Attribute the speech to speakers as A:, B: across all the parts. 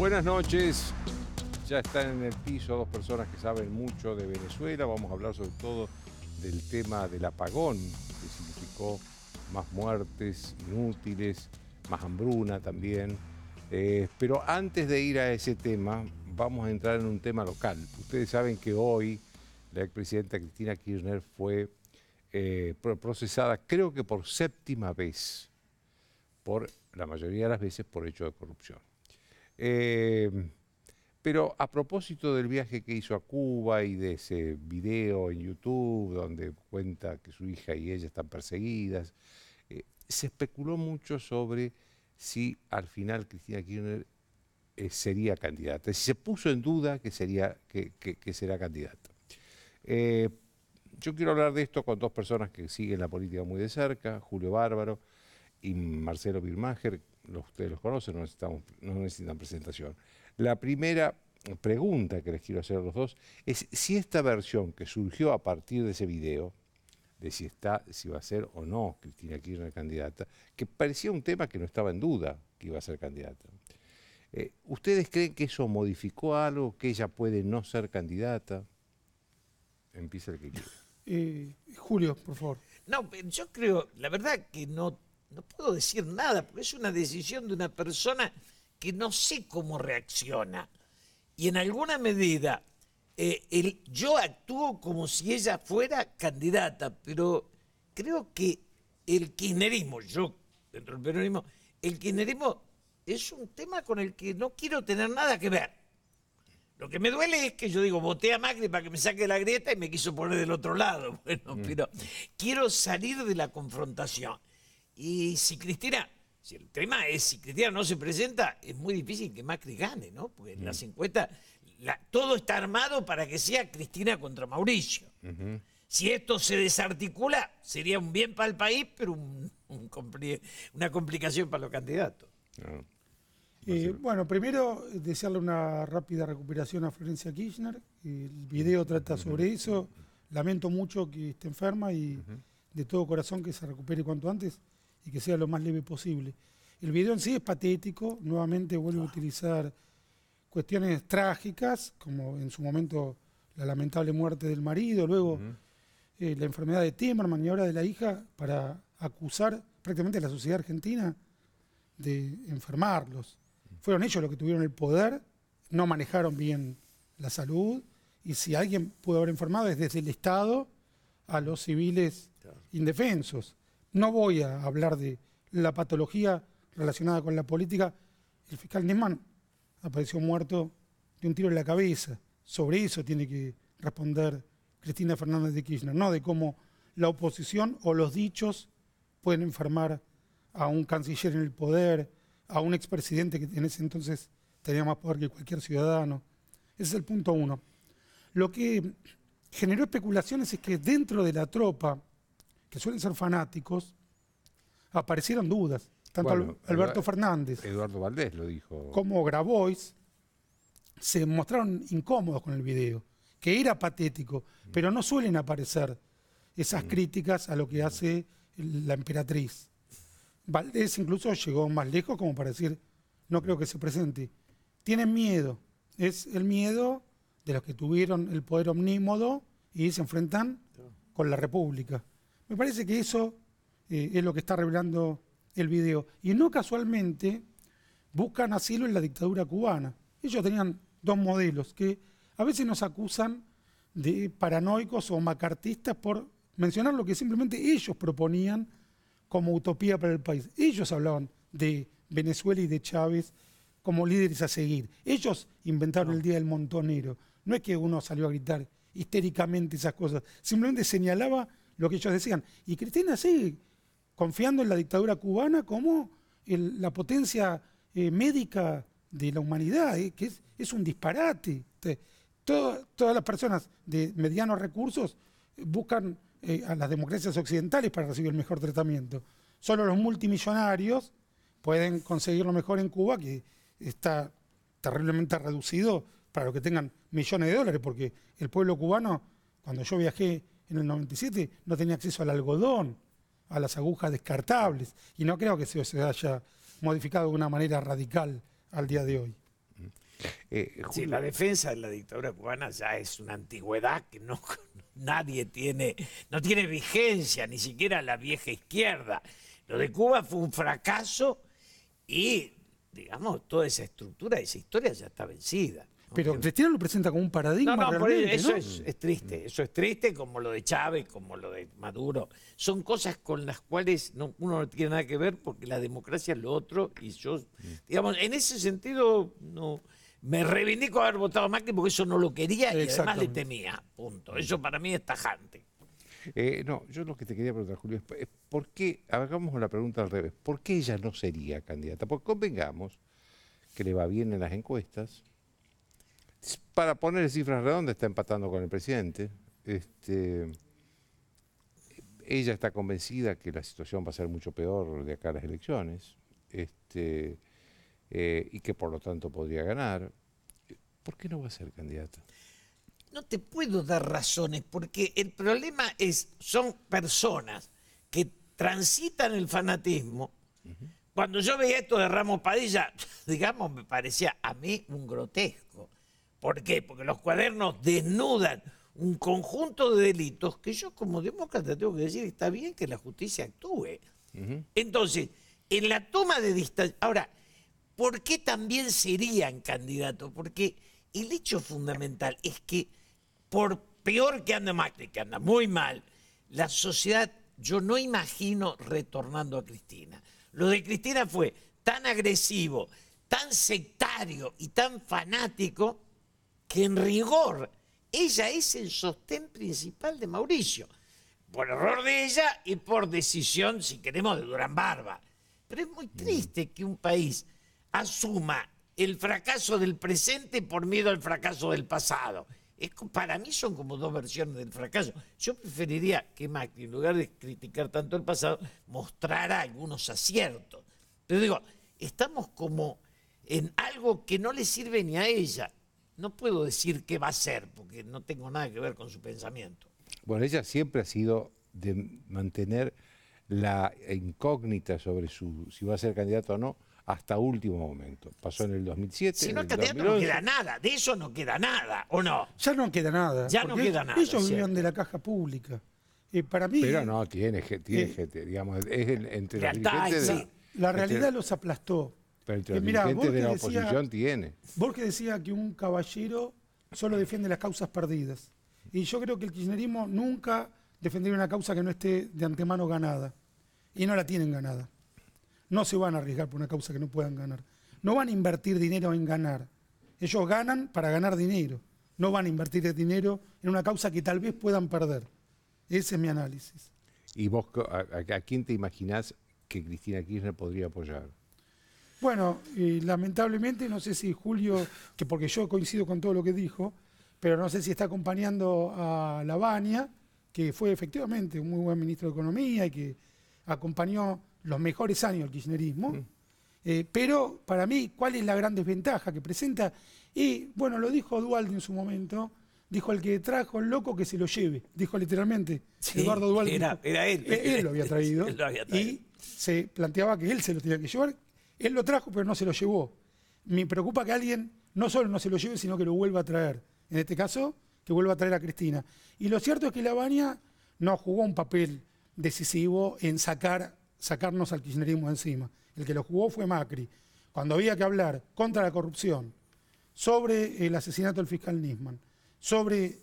A: Buenas noches. Ya están en el piso dos personas que saben mucho de Venezuela. Vamos a hablar sobre todo del tema del apagón, que significó más muertes inútiles, más hambruna también. Eh, pero antes de ir a ese tema, vamos a entrar en un tema local. Ustedes saben que hoy la expresidenta Cristina Kirchner fue eh, procesada, creo que por séptima vez, por la mayoría de las veces por hecho de corrupción. Em, pero a propósito del viaje que hizo a Cuba y de ese video en YouTube donde cuenta que su hija y ella están perseguidas, eh, se especuló mucho sobre si al final Cristina Kirchner eh, sería candidata. Si se puso en duda que, sería, que, será candidata. Eh, yo quiero hablar de esto con dos personas que siguen la política muy de cerca, Julio Bárbaro y Marcelo Birmacher, ustedes los conocen, no, necesitan presentación. La primera pregunta que les quiero hacer a los dos es si esta versión que surgió a partir de ese video, de si está, si va a ser o no Cristina Kirchner candidata, que parecía un tema que no estaba en duda que iba a ser candidata. Eh, ¿Ustedes creen que eso modificó algo, que ella puede no ser candidata? Empieza el que quiera.
B: Eh, Julio, por favor. No, yo creo, la verdad que no no puedo decir nada, porque es una decisión de una persona que no sé cómo reacciona. Y en alguna medida, eh, el, yo actúo como si ella fuera candidata, pero creo que el kirchnerismo, yo dentro del peronismo, el kirchnerismo es un tema con el que no quiero tener nada que ver. Lo que me duele es que yo digo, voté a Macri para que me saque la grieta y me quiso poner del otro lado. Bueno, mm. pero quiero salir de la confrontación. Y si Cristina, si el tema es si Cristina no se presenta, es muy difícil que Macri gane, ¿no? Porque en las mm. encuestas todo está armado para que sea Cristina contra Mauricio. Si esto se desarticula, sería un bien para el país, pero una complicación para los candidatos.
C: Ah.
D: Eh, bueno, primero desearle una rápida recuperación a Florencia Kirchner. El video trata sobre eso. Lamento mucho que esté enferma y de todo corazón que se recupere cuanto antes y que sea lo más leve posible. El video en sí es patético, nuevamente vuelve a utilizar cuestiones trágicas, como en su momento la lamentable muerte del marido, luego eh, la enfermedad de Timerman y ahora de la hija, para acusar prácticamente a la sociedad argentina de enfermarlos. Fueron ellos los que tuvieron el poder, no manejaron bien la salud, y si alguien pudo haber enfermado es desde el Estado a los civiles indefensos. No voy a hablar de la patología relacionada con la política. El fiscal Nisman apareció muerto de un tiro en la cabeza. Sobre eso tiene que responder Cristina Fernández de Kirchner, no de cómo la oposición o los dichos pueden enfermar a un canciller en el poder, a un expresidente que en ese entonces tenía más poder que cualquier ciudadano. Ese es el punto uno. Lo que generó especulaciones es que dentro de la tropa, que suelen ser fanáticos, aparecieron dudas. Tanto Alberto Fernández.
A: Eduardo lo dijo.
D: Como Grabois se mostraron incómodos con el video, que era patético, mm. pero no suelen aparecer esas mm. críticas a lo que mm. hace la emperatriz. Valdés incluso llegó más lejos como para decir, no creo que se presente. Tienen miedo, es el miedo de los que tuvieron el poder omnímodo y se enfrentan con la República. Me parece que eso eh, es lo que está revelando el video. Y no casualmente buscan asilo en la dictadura cubana. Ellos tenían dos modelos que a veces nos acusan de paranoicos o macartistas por mencionar lo que simplemente ellos proponían como utopía para el país. Ellos hablaban de Venezuela y de Chávez como líderes a seguir. Ellos inventaron el Día del Montonero. No es que uno salió a gritar histéricamente esas cosas, simplemente señalaba lo que ellos decían. Y Cristina sigue confiando en la dictadura cubana como la potencia eh, médica de la humanidad, eh, que es, un disparate. todas las personas de medianos recursos buscan eh, a las democracias occidentales para recibir el mejor tratamiento. Solo los multimillonarios pueden conseguir lo mejor en Cuba, que está terriblemente reducido para los que tengan millones de dólares, porque el pueblo cubano, cuando yo viajé en el 97 no tenía acceso al algodón, a las agujas descartables, y no creo que eso se haya modificado de una manera radical al día de hoy. Mm.
A: Eh,
B: la defensa de la dictadura cubana ya es una antigüedad que no, nadie tiene, no tiene vigencia, ni siquiera la vieja izquierda. Lo de Cuba fue un fracaso y, digamos, toda esa estructura, esa historia ya está vencida.
D: Pero Cristiano lo presenta como un paradigma. eso, Es,
B: triste. Eso es triste, como lo de Chávez, como lo de Maduro. Son cosas con las cuales uno no tiene nada que ver porque la democracia es lo otro. Y yo, digamos, en ese sentido, no. Me reivindico haber votado a Macri porque eso no lo quería y además le temía. Punto. Eso para mí es tajante.
A: Eh, no, yo lo que te quería preguntar, Julio, es por qué, hagamos la pregunta al revés, ¿por qué ella no sería candidata? Porque convengamos que le va bien en las encuestas, para poner cifras redondas, está empatando con el presidente. Este, ella está convencida que la situación va a ser mucho peor de acá a las elecciones este, eh, y que por lo tanto podría
B: ganar. ¿Por qué no va a ser candidata? No te puedo dar razones porque el problema es, son personas que transitan el fanatismo. Cuando yo veía esto de Ramos Padilla, digamos, me parecía a mí un grotesco. ¿Por qué? Porque los cuadernos desnudan un conjunto de delitos que yo como demócrata tengo que decir, está bien que la justicia actúe. Entonces, en la toma de distancia... Ahora, ¿por qué también serían candidatos? Porque el hecho fundamental es que por peor que anda Macri, que anda muy mal, la sociedad, yo no imagino retornando a Cristina. Lo de Cristina fue tan agresivo, tan sectario y tan fanático que en rigor ella es el sostén principal de Mauricio, por error de ella y por decisión, si queremos, de Durán Barba. Pero es muy mm. triste que un país asuma el fracaso del presente por miedo al fracaso del pasado. Es, para mí son como dos versiones del fracaso. Yo preferiría que Macri, en lugar de criticar tanto el pasado, mostrara algunos aciertos. Pero digo, estamos como en algo que no le sirve ni a ella, no puedo decir qué va a ser, porque no tengo nada que ver con su pensamiento.
A: Bueno, ella siempre ha sido de mantener la incógnita sobre su, si va a ser candidato o no hasta último momento. Pasó en el 2007. Si no es candidato no queda
B: nada, de eso no queda nada,
A: ¿o no?
D: Ya no queda nada.
B: Ya no queda nada. Ellos vinieron
D: de la caja pública. Y para mí, Pero
A: no, tiene, gente, eh, digamos, es entre los la, realidad los
D: aplastó.
A: Pero el de la oposición tiene.
D: Borges decía que un caballero solo defiende las causas perdidas. Y yo creo que el kirchnerismo nunca defendería una causa que no esté de antemano ganada. Y no la tienen ganada. No se van a arriesgar por una causa que no puedan ganar. No van a invertir dinero en ganar. Ellos ganan para ganar dinero. No van a invertir dinero en una causa que tal vez puedan perder. Ese es mi análisis.
A: ¿Y vos a, a quién te imaginás que Cristina Kirchner podría apoyar?
D: Bueno, y lamentablemente no sé si Julio, que porque yo coincido con todo lo que dijo, pero no sé si está acompañando a Lavagna, que fue efectivamente un muy buen ministro de Economía y que acompañó los mejores años del kirchnerismo. Eh, pero para mí, ¿cuál es la gran desventaja que presenta? Y bueno, lo dijo Dualdi en su momento, dijo el que trajo el loco que se lo lleve, dijo literalmente Eduardo Dualdi. Era, él. Eh, él, Lo había traído. Y se planteaba que él se lo tenía que llevar, él lo trajo, pero no se lo llevó. Me preocupa que alguien no solo no se lo lleve, sino que lo vuelva a traer. En este caso, que vuelva a traer a Cristina. Y lo cierto es que La Habana no jugó un papel decisivo en sacar, sacarnos al kirchnerismo encima. El que lo jugó fue Macri. Cuando había que hablar contra la corrupción, sobre el asesinato del fiscal Nisman, sobre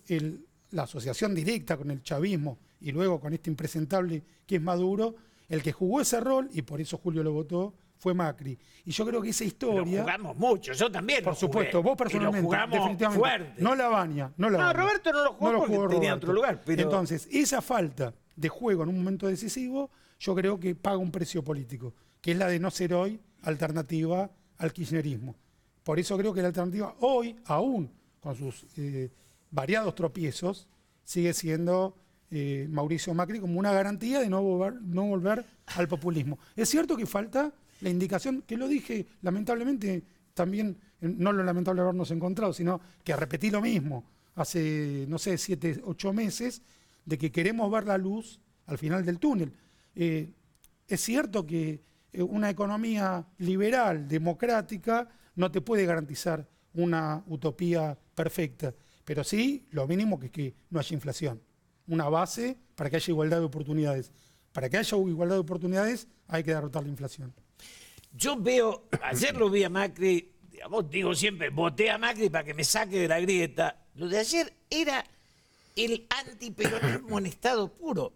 D: la asociación directa con el chavismo y luego con este impresentable que es Maduro, el que jugó ese rol, y por eso Julio lo votó, fue Macri. Y yo creo que esa historia. jugamos mucho, yo también. Por supuesto, vos personalmente. fuerte. No la baña, no la No, Roberto no lo jugó, porque tenía otro lugar. Entonces, esa falta de juego en un momento decisivo, yo creo que paga un precio político, que es la de no ser hoy alternativa al kirchnerismo. Por eso creo que la alternativa hoy, aún con sus eh, variados tropiezos, sigue siendo eh, Mauricio Macri como una garantía de no, volver, no volver al populismo. Es cierto que falta la indicación, que lo dije lamentablemente también, no lo lamentable habernos encontrado, sino que repetí lo mismo hace, no sé, siete, ocho meses, de que queremos ver la luz al final del túnel. Eh, es cierto que eh, una economía liberal, democrática, no te puede garantizar una utopía perfecta, pero sí lo mínimo que es que no haya inflación, una base para que haya igualdad de oportunidades. Para que haya igualdad de oportunidades hay que derrotar la inflación.
B: Yo veo, ayer lo vi a Macri, digo siempre, voté a Macri para que me saque de la grieta. Lo de ayer era el antiperonismo en estado puro.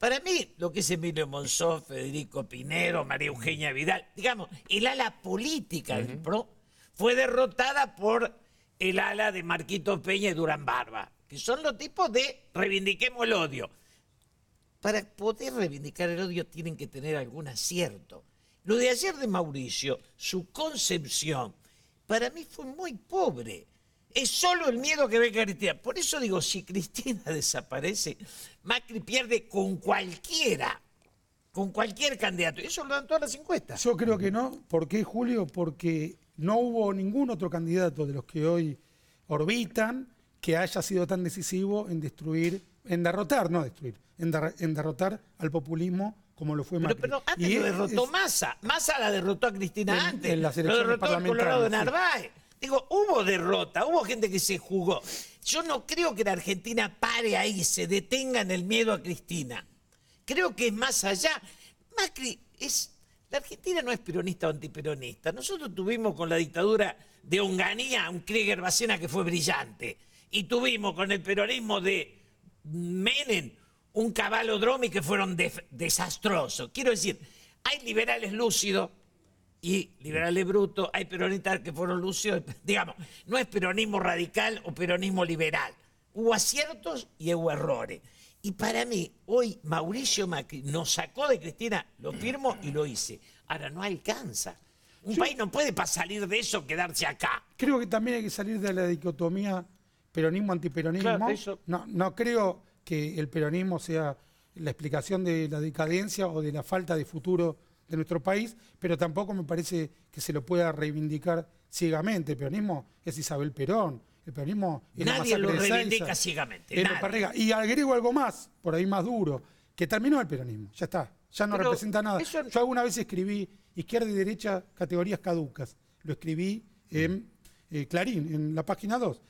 B: Para mí, lo que es Emilio Monzón, Federico Pinero, María Eugenia Vidal, digamos, el ala política del PRO fue derrotada por el ala de Marquito Peña y Durán Barba, que son los tipos de reivindiquemos el odio. Para poder reivindicar el odio tienen que tener algún acierto. Lo de ayer de Mauricio, su concepción, para mí fue muy pobre. Es solo el miedo que ve Cristina. Por eso digo, si Cristina desaparece, Macri pierde con cualquiera, con cualquier candidato. Y eso
D: lo dan todas las encuestas. Yo creo que no. ¿Por qué, Julio? Porque no hubo ningún otro candidato de los que hoy orbitan que haya sido tan decisivo en destruir, en derrotar, no destruir, en, en derrotar al populismo como lo fue Macri. Pero, antes y lo derrotó Massa. Massa la derrotó a Cristina antes. En las lo derrotó el Colorado Narváez. Digo,
B: hubo derrota, hubo gente que se jugó. Yo no creo que la Argentina pare ahí, se detenga en el miedo a Cristina. Creo que es más allá. Macri es. La Argentina no es peronista o antiperonista. Nosotros tuvimos con la dictadura de Onganía un Krieger Bacena que fue brillante. Y tuvimos con el peronismo de Menem un caballo que fueron desastrosos. Quiero decir, hay liberales lúcidos y liberales brutos, hay peronistas que fueron lúcidos, digamos, no es peronismo radical o peronismo liberal. Hubo aciertos y hubo errores. Y para mí, hoy Mauricio Macri nos sacó de Cristina, lo firmo y lo hice. Ahora no alcanza. Un país no puede para salir de eso quedarse acá.
D: Creo que también hay que salir de la dicotomía peronismo-antiperonismo. no, no creo que el peronismo sea la explicación de la decadencia o de la falta de futuro de nuestro país, pero tampoco me parece que se lo pueda reivindicar ciegamente. El peronismo es Isabel Perón, el peronismo es Nadie lo reivindica
B: ciegamente. Nadie. Y
D: agrego algo más, por ahí más duro, que terminó el peronismo, ya está, ya no representa nada. Yo alguna vez escribí izquierda y derecha, categorías caducas, lo escribí en eh, Clarín, en la página 2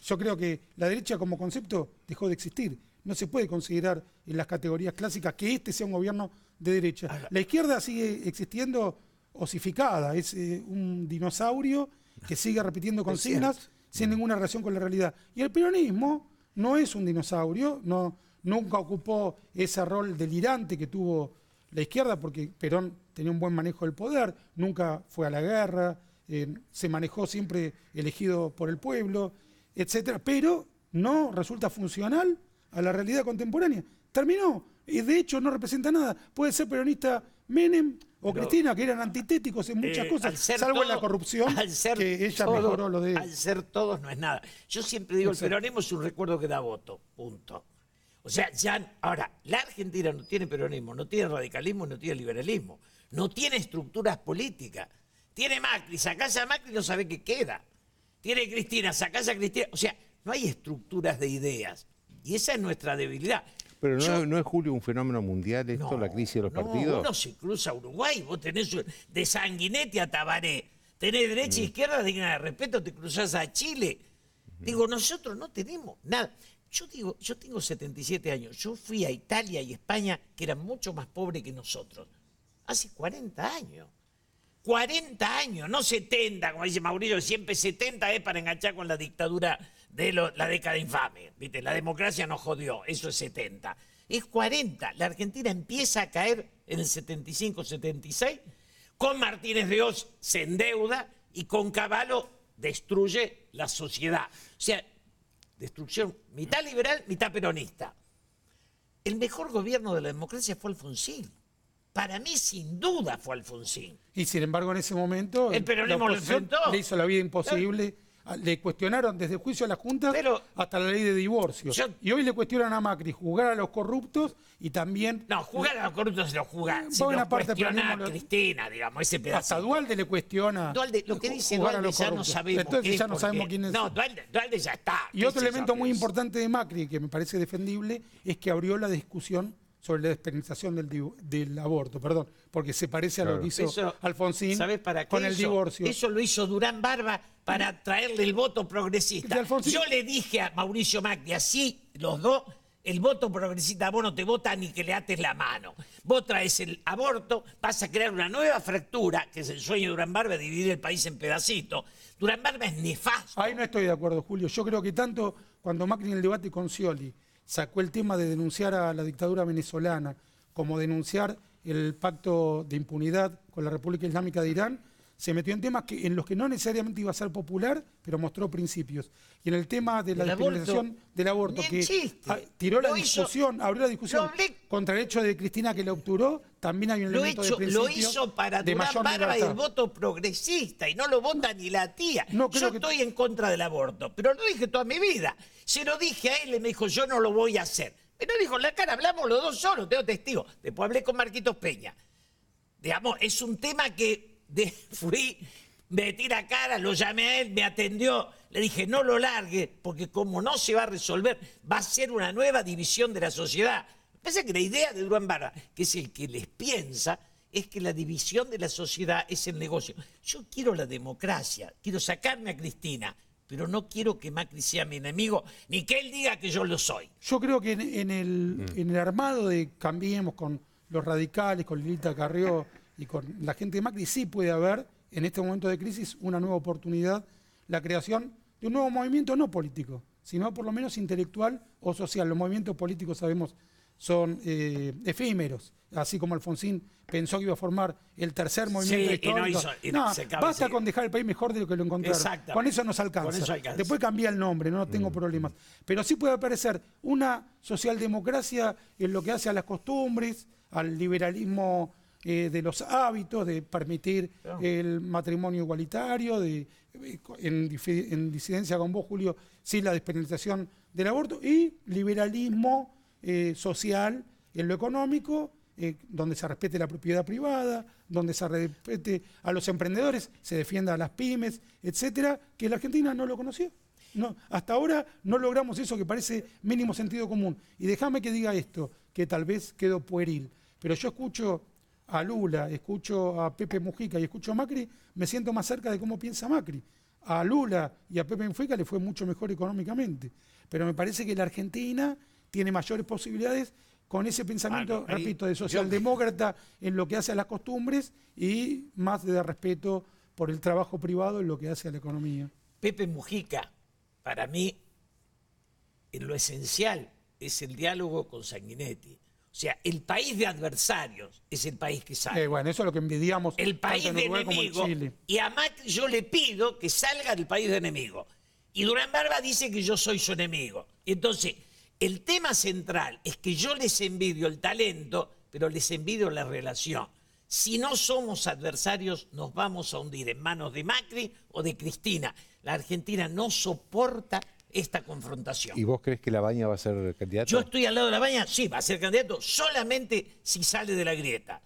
D: yo creo que la derecha como concepto dejó de existir. No se puede considerar en las categorías clásicas que este sea un gobierno de derecha. La izquierda sigue existiendo osificada, es eh, un dinosaurio que sigue repitiendo consignas sin mm. ninguna relación con la realidad. Y el peronismo no es un dinosaurio, no, nunca ocupó ese rol delirante que tuvo la izquierda, porque Perón tenía un buen manejo del poder, nunca fue a la guerra, eh, se manejó siempre elegido por el pueblo etcétera, pero no resulta funcional a la realidad contemporánea. Terminó. Y de hecho no representa nada. Puede ser peronista Menem o Cristina, que eran antitéticos en muchas eh, cosas, salvo en la corrupción, que ella lo de...
B: Al ser todos no es nada. Yo siempre digo, el peronismo es un recuerdo que da voto, punto. O sea, ya, ahora, la Argentina no tiene peronismo, no tiene radicalismo, no tiene liberalismo, no tiene estructuras políticas. Tiene Macri, sacás a Macri y no sabe qué queda tiene Cristina, sacás a Cristina. O sea, no hay estructuras de ideas. Y esa es nuestra debilidad.
A: Pero no, es Julio un fenómeno mundial esto, la crisis de los partidos. No,
B: se cruza Uruguay, vos tenés de Sanguinetti a Tabaré, tenés derecha e mm. izquierda digna de respeto, te cruzás a Chile. Digo, nosotros no tenemos nada. Yo digo, yo tengo 77 años. Yo fui a Italia y España, que eran mucho más pobres que nosotros, hace 40 años. 40 años, no 70, como dice Mauricio, siempre 70 es para enganchar con la dictadura de la década infame. ¿viste? La democracia no jodió, eso es 70. Es 40. La Argentina empieza a caer en el 75, 76. Con Martínez de Oz se endeuda y con Caballo destruye la sociedad. O sea, destrucción mitad liberal, mitad peronista. El mejor gobierno de la democracia fue Alfonsín. Para mí, sin
D: duda, fue Alfonsín. Y sin embargo, en ese momento. El peronismo lo Le hizo la vida imposible. Le cuestionaron desde el juicio a la Junta hasta la ley de divorcio. y hoy le cuestionan a Macri jugar a los corruptos y también. No, jugar a los corruptos se lo jugaron. Se una parte cuestiona a
B: Cristina, digamos, ese pedazo.
D: Hasta Dualde le cuestiona. Dualde, lo que dice Dualde ya no sabemos. Entonces ya no sabemos quién
B: es. No, Dualde, Dualde ya está. Y otro elemento
D: muy importante de Macri, que me parece defendible, es que abrió la discusión sobre la despenalización del, aborto, perdón, porque se parece a lo que hizo Alfonsín con el divorcio. Eso lo hizo Durán Barba para
B: traerle el voto progresista. Yo le dije a Mauricio Macri, así los dos, el voto progresista, vos no te vota ni que le ates la mano. Vos traes el aborto, vas a crear una nueva fractura, que es el sueño de Durán Barba, dividir el país en pedacitos. Durán Barba es
D: nefasto. Ahí no estoy de acuerdo, Julio. Yo creo que tanto cuando Macri en el debate con Scioli sacó el tema de denunciar a la dictadura venezolana, como denunciar el pacto de impunidad con la República Islámica de Irán se metió en temas que, en los que no necesariamente iba a ser popular, pero mostró principios. Y en el tema de la discriminación del aborto, que tiró la discusión, abrió la discusión contra el hecho de Cristina que le obturó, también hay un elemento de principio Lo hizo para de mayor barba el
B: voto progresista y no lo vota ni la tía. yo estoy en contra del aborto, pero lo dije toda mi vida. Se lo dije a él y me dijo, yo no lo voy a hacer. Pero dijo, la cara, hablamos los dos solos, tengo testigos. Después hablé con Marquitos Peña. Digamos, es un tema que de, fui, me tira cara, lo llamé a él, me atendió. Le dije, no lo largue, porque como no se va a resolver, va a ser una nueva división de la sociedad. Pensé que la idea de Durán Barra, que es el que les piensa, es que la división de la sociedad es el negocio. Yo quiero la democracia, quiero sacarme a Cristina, pero no quiero que Macri sea mi enemigo, ni que él diga que yo lo soy.
D: Yo creo que en, el, mm. en el armado de Cambiemos con los radicales, con Lilita Carrió y con la gente de Macri sí puede haber en este momento de crisis una nueva oportunidad, la creación de un nuevo movimiento no político, sino por lo menos intelectual o social. Los movimientos políticos sabemos son eh, efímeros, así como Alfonsín pensó que iba a formar el tercer movimiento sí, Y no, hizo, no basta con dejar el país mejor de lo que lo encontraron. Con eso nos alcanza. alcanza. Después cambia el nombre, no, tengo mm. problemas. Pero sí puede aparecer una socialdemocracia en lo que hace a las costumbres, al liberalismo eh, de los hábitos, de permitir el matrimonio igualitario, de, eh, en, disidencia con vos, Julio, sí la despenalización del aborto y liberalismo eh, social en lo económico, donde se respete la propiedad privada, donde se respete a los emprendedores, se defienda a las pymes, etcétera, que la Argentina no lo conoció. No, hasta ahora no logramos eso que parece mínimo sentido común. Y déjame que diga esto, que tal vez quedó pueril, pero yo escucho a Lula, escucho a Pepe Mujica y escucho a Macri, me siento más cerca de cómo piensa Macri. A Lula y a Pepe Mujica le fue mucho mejor económicamente. Pero me parece que la Argentina tiene mayores posibilidades con ese pensamiento, repito, de socialdemócrata en lo que hace a las costumbres y más de respeto por el trabajo privado en lo que hace a la economía. Pepe Mujica,
B: para mí, en lo esencial, es el diálogo con Sanguinetti. O sea, el país de adversarios es el país que sale. Eh, bueno,
D: eso es lo que envidiamos. El país de enemigos.
B: y a Macri yo le pido que salga del país de enemigo. Y Durán Barba dice que yo soy su enemigo. Entonces, el tema central es que yo les envidio el talento, pero les envidio la relación. Si no somos adversarios, nos vamos a hundir en manos de Macri o de Cristina. La Argentina no soporta esta confrontación. ¿Y
A: vos crees que La Baña va a ser candidato? Yo estoy
B: al lado de La Baña, sí, va a ser candidato solamente si sale de la grieta.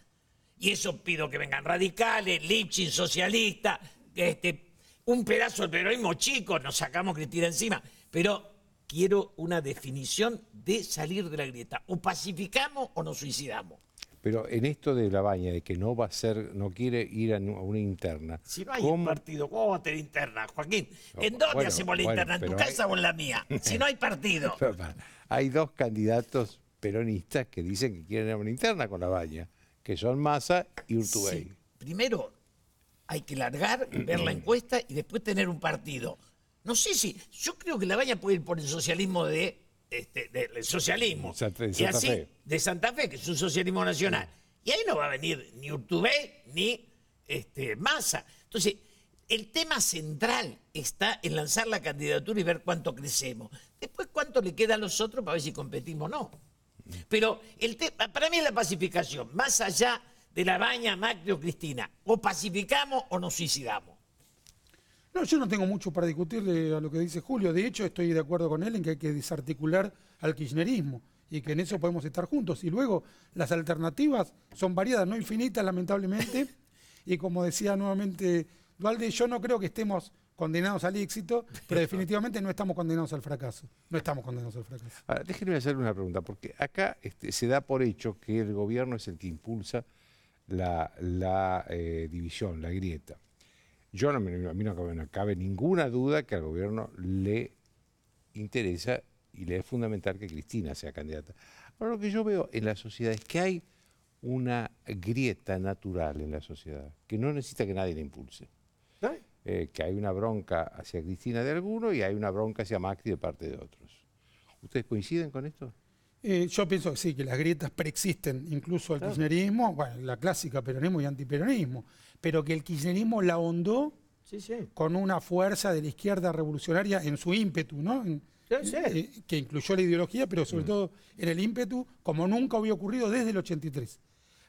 B: Y eso pido que vengan radicales, Lipchin, socialista, este, un pedazo de peronismo chico, nos sacamos Cristina encima. Pero quiero una definición de salir de la grieta. O pacificamos o nos suicidamos.
A: Pero en esto de la baña, de que no va a ser, no quiere ir a, una interna. Si no hay partido, ¿cómo va a tener interna, Joaquín?
B: ¿En dónde hacemos la interna? ¿En tu casa o en la mía? Si no hay partido.
A: hay dos candidatos peronistas que dicen que quieren ir a una interna con la baña, que son Massa y Urtubey.
B: Primero, hay que largar, ver la encuesta y después tener un partido. No sé si, yo creo que la baña puede ir por el socialismo de este, del socialismo. de Santa Fe. que es un socialismo nacional. Y ahí no va a venir ni Urtubey ni este, Massa. Entonces, el tema central está en lanzar la candidatura y ver cuánto crecemos. Después, cuánto le queda a los otros para ver si competimos o no. Pero el tema, para mí es la pacificación, más allá de la baña Macri o Cristina. O pacificamos o nos suicidamos.
D: No, yo no tengo mucho para discutirle a lo que dice Julio. De hecho, estoy de acuerdo con él en que hay que desarticular al kirchnerismo y que en eso podemos estar juntos. Y luego, las alternativas son variadas, no infinitas, lamentablemente. y como decía nuevamente Dualde, yo no creo que estemos condenados al éxito, pero definitivamente no estamos condenados al fracaso. No estamos condenados al fracaso.
A: déjenme hacerle una pregunta, porque acá este, se da por hecho que el gobierno es el que impulsa la, eh, división, la grieta. Yo no me a mí no cabe, cabe ninguna duda que al gobierno le interesa y le es fundamental que Cristina sea candidata. Ahora lo que yo veo en la sociedad es que hay una grieta natural en la sociedad, que no necesita que nadie la impulse. Eh, que hay una bronca hacia Cristina de alguno y hay una bronca hacia Macri de parte de otros. ¿Ustedes coinciden con esto?
D: Eh, yo pienso que sí, que las grietas preexisten incluso al kirchnerismo, bueno, la clásica peronismo y antiperonismo, pero que el kirchnerismo la ahondó con una fuerza de la izquierda revolucionaria en su ímpetu, ¿no? sí, eh, que incluyó la ideología, pero sobre mm. todo en el ímpetu, como nunca había ocurrido desde el 83.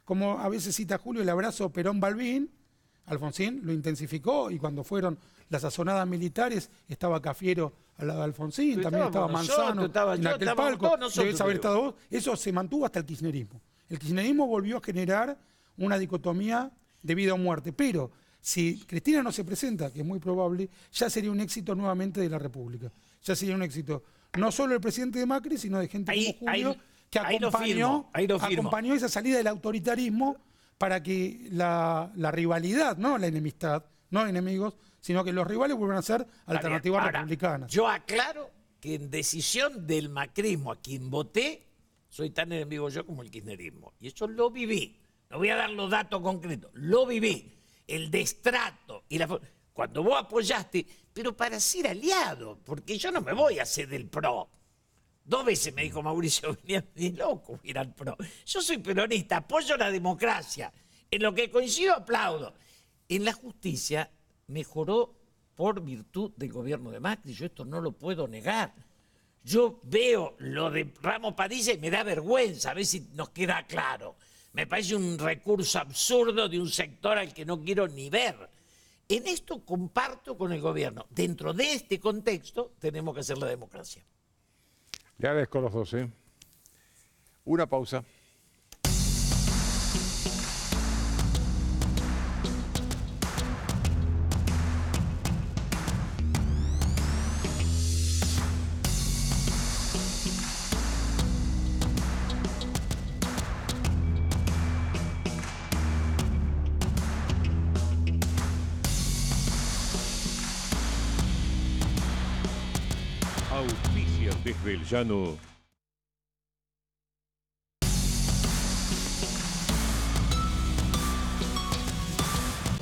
D: Como a veces cita Julio, el abrazo Perón-Balbín, Alfonsín lo intensificó y cuando fueron las sazonadas militares estaba Cafiero al lado de Alfonsín, también estaba Manzano en aquel palco, Eso se mantuvo hasta el kirchnerismo. El kirchnerismo volvió a generar una dicotomía de vida o muerte, pero si Cristina no se presenta, que es muy probable, ya sería un éxito nuevamente de la República. Ya sería un éxito no solo del presidente de Macri, sino de gente como Julio, que acompañó esa salida del autoritarismo para que la, rivalidad, no la enemistad, no enemigos, sino que los rivales vuelvan a ser alternativas republicanas.
B: Yo aclaro que en decisión del macrismo a quien voté, soy tan enemigo yo como el kirchnerismo. Y eso lo viví. No voy a dar los datos concretos. Lo viví. El destrato y la cuando vos apoyaste, pero para ser aliado, porque yo no me voy a hacer del pro. Dos veces me dijo Mauricio, venía y loco, Mirá, pro. Yo soy peronista, apoyo la democracia. En lo que coincido, aplaudo. En la justicia mejoró por virtud del gobierno de Macri, yo esto no lo puedo negar. Yo veo lo de Ramos Padilla y me da vergüenza, a ver si nos queda claro. Me parece un recurso absurdo de un sector al que no quiero ni ver. En esto comparto con el gobierno. Dentro de este contexto tenemos que hacer la democracia.
A: Ya dos, sí. Una pausa.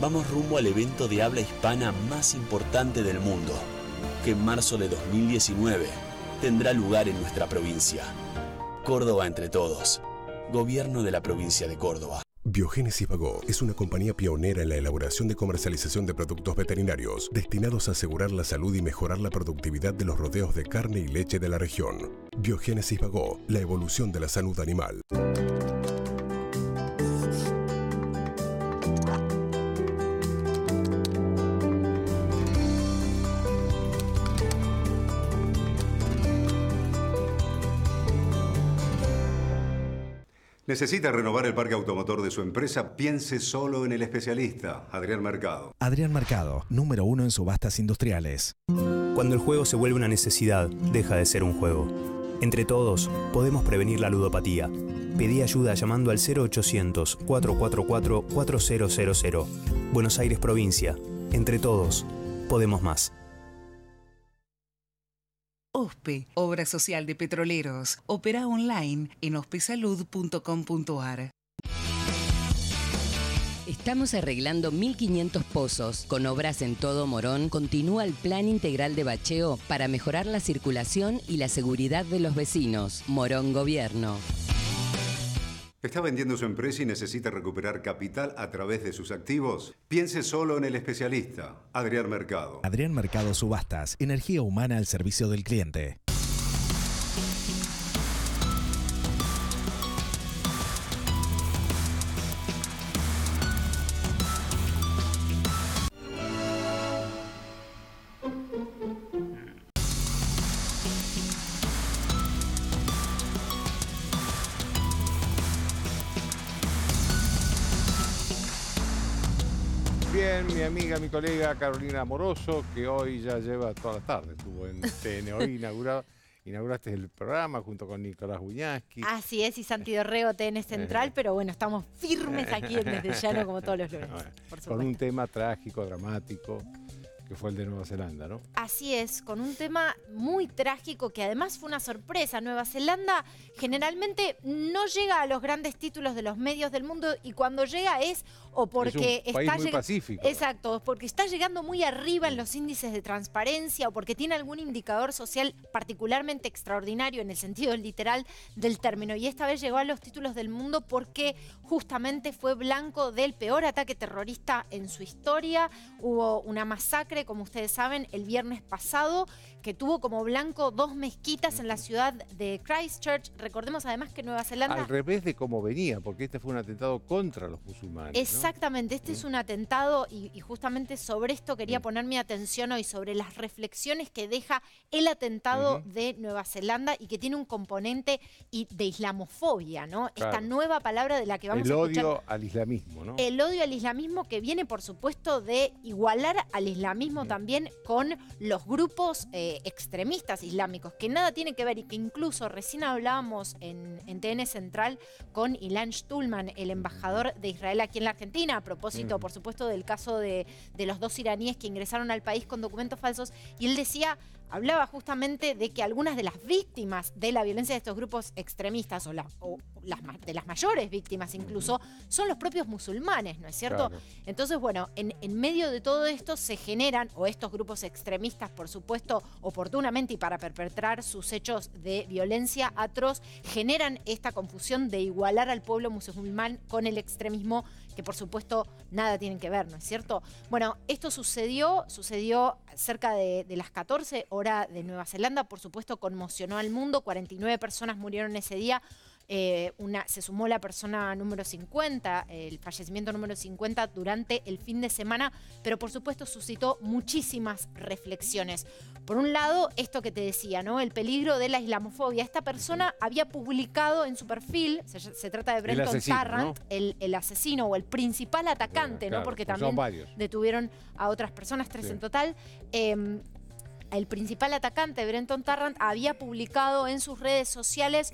E: Vamos rumbo al evento de habla hispana más importante del mundo,
F: que en marzo de 2019 tendrá lugar en nuestra provincia. Córdoba entre todos. Gobierno de la provincia de Córdoba.
A: Biogénesis Bagó es una compañía pionera en la elaboración y comercialización de productos veterinarios destinados a asegurar la salud y mejorar la productividad de los rodeos de carne y leche de la región. Biogénesis Bagó, la evolución de la salud animal.
E: ¿Necesita renovar el parque automotor de su empresa? Piense solo en
F: el especialista,
E: Adrián Mercado.
F: Adrián Mercado, número uno en subastas industriales. Cuando el juego se vuelve una necesidad, deja de ser un juego. Entre todos, podemos prevenir la ludopatía. Pedí ayuda llamando al 0800-444-4000. Buenos Aires Provincia. Entre todos, podemos más.
B: OSPE, Obra Social de Petroleros. Opera online en ospesalud.com.ar.
C: Estamos arreglando 1.500 pozos. Con obras en todo Morón, continúa el plan integral de bacheo para mejorar la circulación y la seguridad de los vecinos. Morón Gobierno.
E: ¿Está vendiendo su empresa y necesita recuperar capital a través de sus activos? Piense solo en el especialista, Adrián Mercado.
F: Adrián Mercado Subastas, energía humana al servicio del cliente.
A: amiga, mi colega Carolina Amoroso, que hoy ya lleva toda la tarde, estuvo en TN hoy inauguraste el programa junto con Nicolás Buñaski.
C: Así es, y Santi Dorrego, TN Central, eh. pero bueno, estamos firmes aquí en Desde Llano como todos los lunes. con un
A: tema trágico, dramático fue el de Nueva Zelanda, ¿no?
C: Así es, con un tema muy trágico que además fue una sorpresa. Nueva Zelanda generalmente no llega a los grandes títulos de los medios del mundo y cuando llega es o porque está Exacto, porque está llegando muy arriba en los índices de transparencia o porque tiene algún indicador social particularmente extraordinario en el sentido literal del término y esta vez llegó a los títulos del mundo porque justamente fue blanco del peor ataque terrorista en su historia, hubo una masacre como ustedes saben, el viernes pasado, que tuvo como blanco dos mezquitas en la ciudad de Christchurch. Recordemos además que Nueva Zelanda... Al
A: revés de cómo venía, porque este fue un atentado contra los musulmanes.
C: Exactamente, este es un atentado y, justamente sobre esto quería poner mi atención hoy, sobre las reflexiones que deja el atentado de Nueva Zelanda y que tiene un componente de islamofobia, ¿no? Esta nueva palabra de la que vamos a escuchar. El odio
A: al islamismo, ¿no? El
C: odio al islamismo que viene, por supuesto, de igualar al islamismo también con los grupos eh, extremistas islámicos, que nada tiene que ver y que incluso recién hablábamos en, TN Central con Ilan Stulman, el embajador de Israel aquí en la Argentina, a propósito, mm. por supuesto, del caso de, de los dos iraníes que ingresaron al país con documentos falsos, y él decía hablaba justamente de que algunas de las víctimas de la violencia de estos grupos extremistas, o, las, de las mayores víctimas incluso, son los propios musulmanes, ¿no es cierto? Entonces, bueno, en, en medio de todo esto se generan, o estos grupos extremistas, por supuesto, oportunamente y para perpetrar sus hechos de violencia atroz, generan esta confusión de igualar al pueblo musulmán con el extremismo que por supuesto nada tienen que ver, ¿no es cierto? Bueno, esto sucedió, sucedió cerca de, de las 14 horas de Nueva Zelanda, por supuesto conmocionó al mundo, 49 personas murieron ese día eh, una, se sumó la persona número 50, el fallecimiento número 50 durante el fin de semana, pero por supuesto suscitó muchísimas reflexiones. Por un lado, esto que te decía, ¿no? El peligro de la islamofobia. Esta persona había publicado en su perfil, se, trata de Brenton Tarrant, el, asesino o el principal atacante, ¿no? Porque también detuvieron a otras personas, tres en total. Em, el principal atacante, Brenton Tarrant, había publicado en sus redes sociales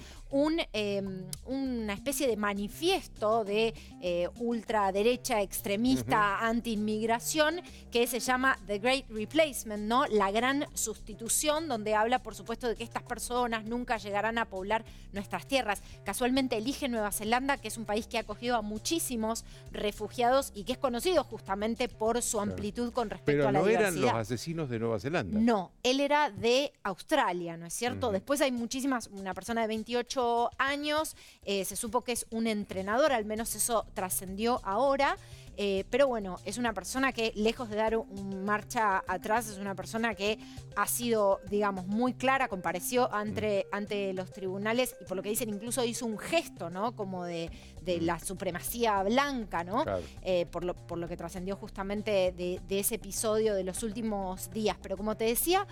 C: Em, una especie de manifiesto de eh, ultraderecha extremista anti-inmigración que se llama The Great Replacement, ¿no? La gran sustitución, donde habla, por supuesto, de que estas personas nunca llegarán a poblar nuestras tierras. Casualmente elige Nueva Zelanda, que es un país que ha acogido a muchísimos refugiados y que es conocido justamente por su amplitud con respecto a la no Pero no eran los
A: asesinos de Nueva Zelanda.
C: No, él era de Australia, ¿no es cierto? Después hay muchísimas, una persona de 28 años. Eh, se supo que es un entrenador, al menos eso trascendió ahora. Eh, pero bueno, es una persona que lejos de dar un marcha atrás, es una persona que ha sido, digamos, muy clara, compareció ante, mm. ante los tribunales y por lo que dicen incluso hizo un gesto, ¿no? Como de, mm. la supremacía blanca, ¿no? Eh, por, lo, que trascendió justamente de ese episodio de los últimos días. Pero como te decía,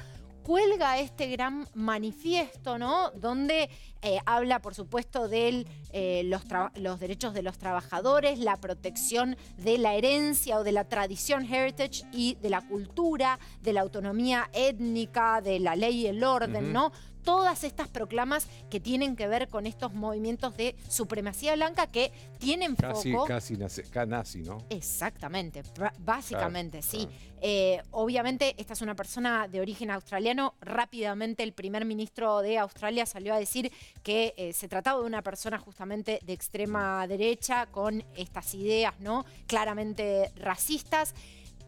C: cuelga este gran manifiesto, ¿no? Donde eh, habla, por supuesto, de eh, los, derechos de los trabajadores, la protección de la herencia o de la tradición heritage y de la cultura, de la autonomía étnica, de la ley y el orden, ¿no? todas estas proclamas que tienen que ver con estos movimientos de supremacía blanca que tienen casi, foco...
A: Casi nazi, ¿no?
C: Exactamente, básicamente, sí. Eh, obviamente, esta es una persona de origen australiano. Rápidamente el primer ministro de Australia salió a decir que eh, se trataba de una persona justamente de extrema mm. derecha con estas ideas, ¿no? Claramente racistas.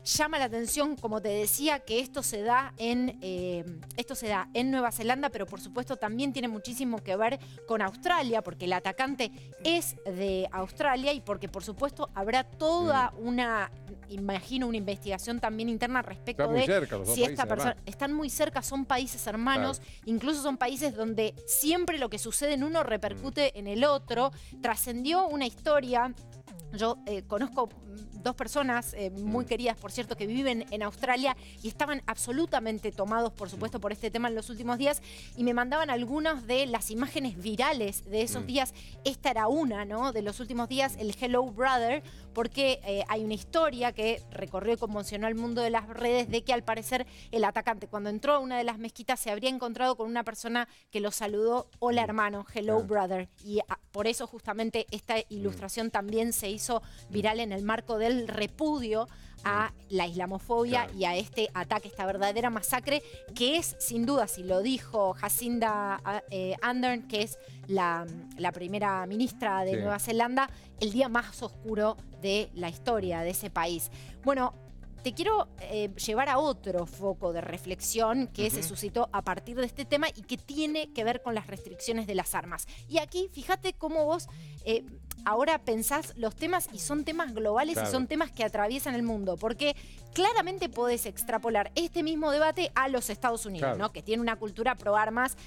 C: Llama la atención, como te decía, que esto se da en, eh, esto se da en Nueva Zelanda, pero por supuesto también tiene muchísimo que ver con Australia, porque el atacante es de Australia y porque por supuesto habrá toda mm. una, imagino, una investigación también interna respecto de muy cerca, si esta persona están muy cerca, son países hermanos, incluso son países donde siempre lo que sucede en uno repercute mm. en el otro. Trascendió una historia yo eh, conozco dos personas eh, muy mm. queridas, por cierto, que viven en Australia y estaban absolutamente tomados, por supuesto, mm. por este tema en los últimos días y me mandaban algunas de las imágenes virales de esos mm. días. Esta era una, ¿no? De los últimos días, el Hello Brother, porque eh, hay una historia que recorrió y conmocionó al mundo de las redes de que al parecer el atacante cuando entró a una de las mezquitas se habría encontrado con una persona que lo saludó, hola hermano, hello ah. brother. Y ah, por eso justamente esta ilustración también se hizo viral en el marco de el repudio a la islamofobia y a este ataque, esta verdadera masacre, que es sin duda, si lo dijo Jacinda ah, eh, Andern, que es la, primera ministra de Nueva Zelanda, el día más oscuro de la historia de ese país. Bueno, te quiero eh, llevar a otro foco de reflexión que se suscitó a partir de este tema y que tiene que ver con las restricciones de las armas. Y aquí, fíjate cómo vos eh, ahora pensás los temas y son temas globales y son temas que atraviesan el mundo, porque claramente podés extrapolar este mismo debate a los Estados Unidos, ¿no? Que tiene una cultura pro armas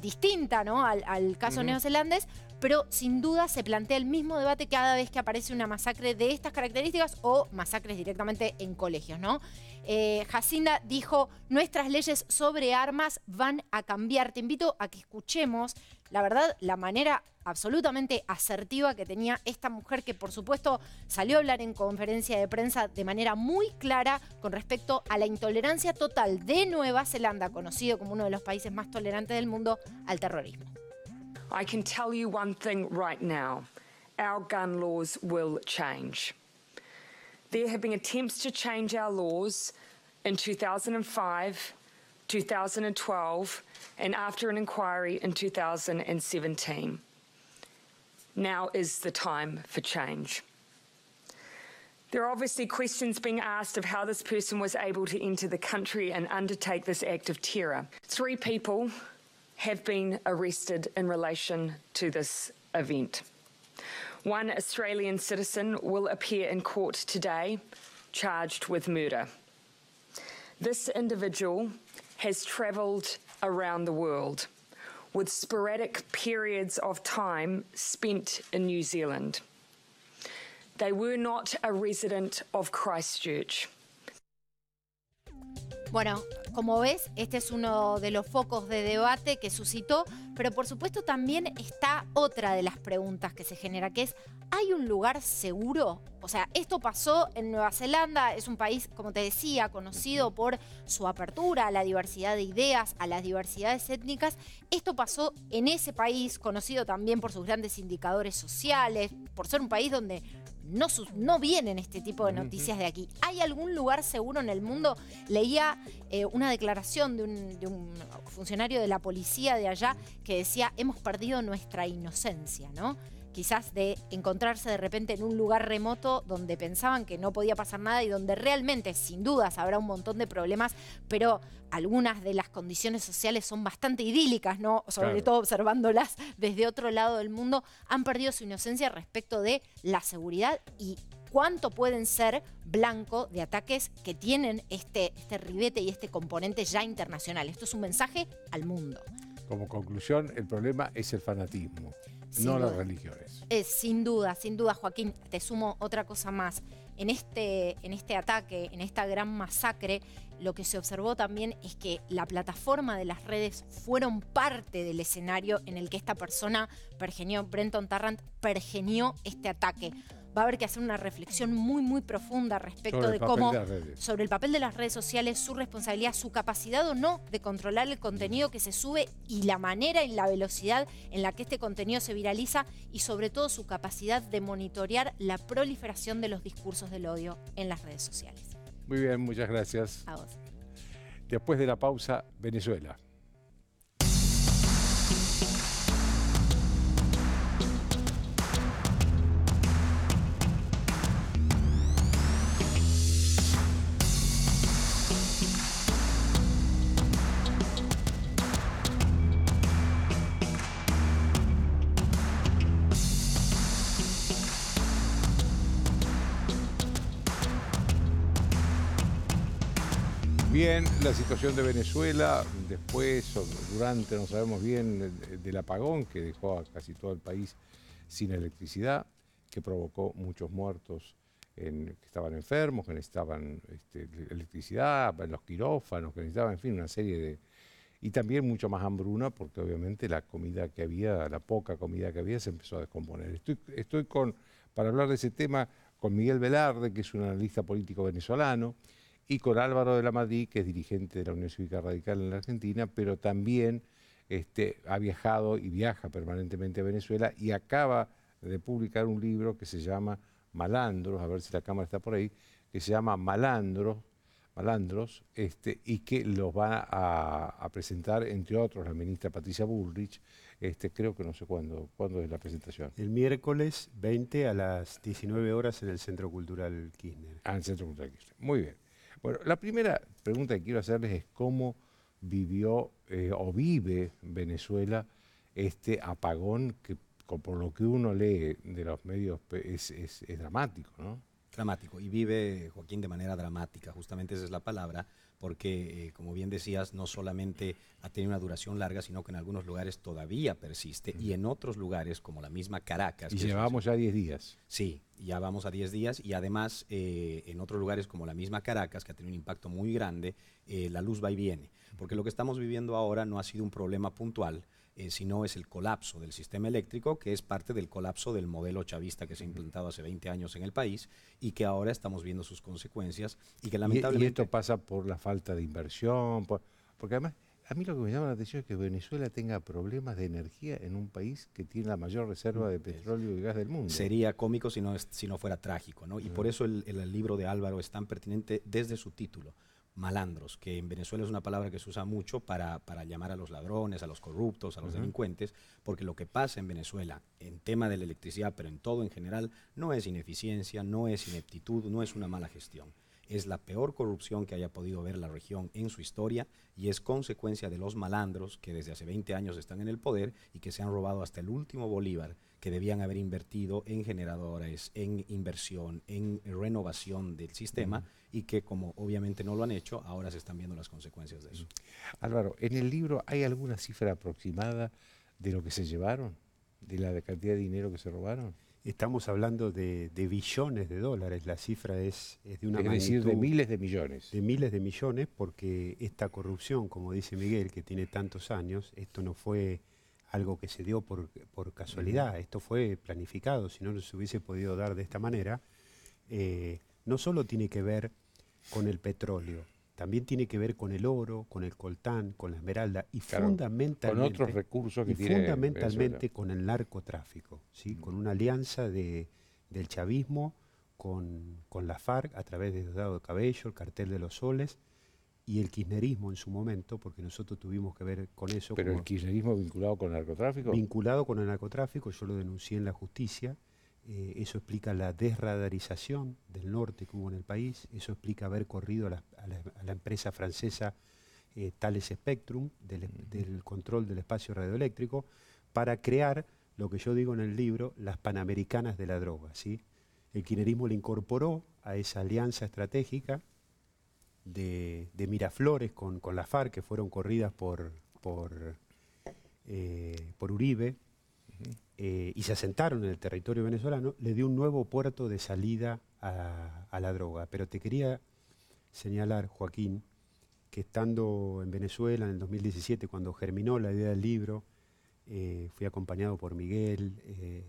C: distinta, ¿no? Al, caso neozelandés, pero sin duda se plantea el mismo debate cada vez que aparece una masacre de estas características o masacres directamente en colegios, ¿no? Eh, Jacinda dijo, nuestras leyes sobre armas van a cambiar. Te invito a que escuchemos, la verdad, la manera absolutamente asertiva que tenía esta mujer que por supuesto salió a hablar en conferencia de prensa de manera muy clara con respecto a la intolerancia total de Nueva Zelanda, conocido como uno de los países más tolerantes del mundo, al terrorismo. I can tell you one thing right now our gun laws will change.
B: There have been attempts to change our laws in 2005, 2012, and after an inquiry in 2017. Now is the time for change. There are obviously questions being asked of how this person was able to enter the country and undertake this act of terror. Three people have been arrested in relation to this event. One Australian citizen will appear in court today charged with murder. This individual has travelled around the world with sporadic periods of time spent in New Zealand. They were not a resident of Christchurch.
C: Bueno, como ves, este es uno de los focos de debate que suscitó, pero por supuesto también está otra de las preguntas que se genera, que es, ¿hay un lugar seguro? O sea, esto pasó en Nueva Zelanda, es un país, como te decía, conocido por su apertura a la diversidad de ideas, a las diversidades étnicas. Esto pasó en ese país, conocido también por sus grandes indicadores sociales, por ser un país donde no, no vienen este tipo de noticias de aquí. ¿Hay algún lugar seguro en el mundo? Leía eh, una declaración de un, de un, funcionario de la policía de allá que decía, hemos perdido nuestra inocencia, ¿no? quizás de encontrarse de repente en un lugar remoto donde pensaban que no podía pasar nada y donde realmente, sin dudas, habrá un montón de problemas, pero algunas de las condiciones sociales son bastante idílicas, ¿no? Sobre todo observándolas desde otro lado del mundo, han perdido su inocencia respecto de la seguridad y cuánto pueden ser blanco de ataques que tienen este, este ribete y este componente ya internacional. Esto es un mensaje al mundo.
A: Como conclusión, el problema es el fanatismo no las religiones.
C: sin duda, sin duda, Joaquín, te sumo otra cosa más. En este, en este ataque, en esta gran masacre, lo que se observó también es que la plataforma de las redes fueron parte del escenario en el que esta persona pergenió, Brenton Tarrant, pergenió este ataque va a haber que hacer una reflexión muy, muy profunda respecto de cómo, sobre el papel de las redes sociales, su responsabilidad, su capacidad o no de controlar el contenido que se sube y la manera y la velocidad en la que este contenido se viraliza y sobre todo su capacidad de monitorear la proliferación de los discursos del odio en las redes sociales.
A: Muy bien, muchas gracias. A vos. Después de la pausa, Venezuela. la situación de Venezuela, después o durante, no sabemos bien, del apagón que dejó a casi todo el país sin electricidad, que provocó muchos muertos que estaban enfermos, que necesitaban este, electricidad, en los quirófanos, que necesitaban, en fin, una serie de... Y también mucho más hambruna, porque obviamente la comida que había, la poca comida que había, se empezó a descomponer. Estoy, estoy con, para hablar de ese tema con Miguel Velarde, que es un analista político venezolano, y con Álvaro de la Madrid, que es dirigente de la Unión Cívica Radical en la Argentina, pero también este, ha viajado y viaja permanentemente a Venezuela y acaba de publicar un libro que se llama Malandros, a ver si la cámara está por ahí, que se llama Malandros, Malandros, este, y que los va a,
E: presentar, entre otros, la ministra Patricia Bullrich, este, creo que no sé cuándo, cuándo es la presentación. El miércoles 20 a las 19 horas en el Centro Cultural Kirchner. Ah, en el Centro Cultural Kirchner. Muy bien. Bueno, la primera pregunta que quiero hacerles es cómo
A: vivió eh, o vive Venezuela este apagón que por lo que uno lee de los medios es, es dramático, ¿no?
F: Dramático, y vive Joaquín de manera dramática, justamente esa es la palabra, porque, eh, como bien decías, no solamente ha tenido una duración larga, sino que en algunos lugares todavía persiste y en otros lugares, como la misma Caracas. Y llevamos
A: ya 10 días. Sí,
F: ya vamos a 10 días y además eh, en otros lugares como la misma Caracas, que ha tenido un impacto muy grande, eh, la luz va y viene. Porque lo que estamos viviendo ahora no ha sido un problema puntual, eh, si no es el colapso del sistema eléctrico, que es parte del colapso del modelo chavista que se ha implantado hace 20 años en el país y que ahora estamos viendo sus consecuencias y que lamentablemente...
A: esto pasa por la falta de inversión, porque además a mí lo que me llama la atención es que Venezuela tenga problemas de energía en un país que tiene la mayor
F: reserva de mm, petróleo y gas del mundo. Sería cómico si no, si no fuera trágico, ¿no? Y por eso el, el libro de Álvaro es tan pertinente desde su título malandros, que en Venezuela es una palabra que se usa mucho para, llamar a los ladrones, a los corruptos, a los delincuentes, porque lo que pasa en Venezuela en tema de la electricidad, pero en todo en general, no es ineficiencia, no es ineptitud, no es una mala gestión. Es la peor corrupción que haya podido ver la región en su historia y es consecuencia de los malandros que desde hace 20 años están en el poder y que se han robado hasta el último bolívar que debían haber invertido en generadores, en inversión, en renovación del sistema y que como obviamente no lo han hecho, ahora se están viendo las consecuencias de eso.
A: Álvaro,
E: ¿en el libro hay alguna cifra aproximada de lo que se llevaron, de la cantidad de dinero que se robaron? Estamos hablando de, billones de dólares, la cifra es, de una... Es decir, de miles de millones. De miles de millones, porque esta corrupción, como dice Miguel, que tiene tantos años, esto no fue algo que se dio por, casualidad, esto fue planificado, si no se hubiese podido dar de esta manera, eh, no solo tiene que ver con el petróleo, también tiene que ver con el oro, con el coltán, con la esmeralda y fundamentalmente con otros recursos que fundamentalmente con el narcotráfico, ¿sí? con una alianza del chavismo con, con, la FARC a través de Dado de Cabello, el cartel de los soles y el kirchnerismo en su momento, porque nosotros tuvimos que ver con eso. ¿Pero el kirchnerismo vinculado con el narcotráfico? Vinculado con el narcotráfico, yo lo denuncié en la justicia. Eh, eso explica la desradarización del norte que hubo en el país. Eso explica haber corrido a la, empresa francesa eh, Tales Spectrum del, control del espacio radioeléctrico para crear lo que yo digo en el libro, las panamericanas de la droga. ¿sí? El kirchnerismo le incorporó a esa alianza estratégica de, Miraflores con, con, la FARC, que fueron corridas por, eh, Uribe, eh, y se asentaron en el territorio venezolano, le dio un nuevo puerto de salida a, a la droga. Pero te quería señalar, Joaquín, que estando en Venezuela en el 2017, cuando germinó la idea del libro, eh, fui acompañado por Miguel,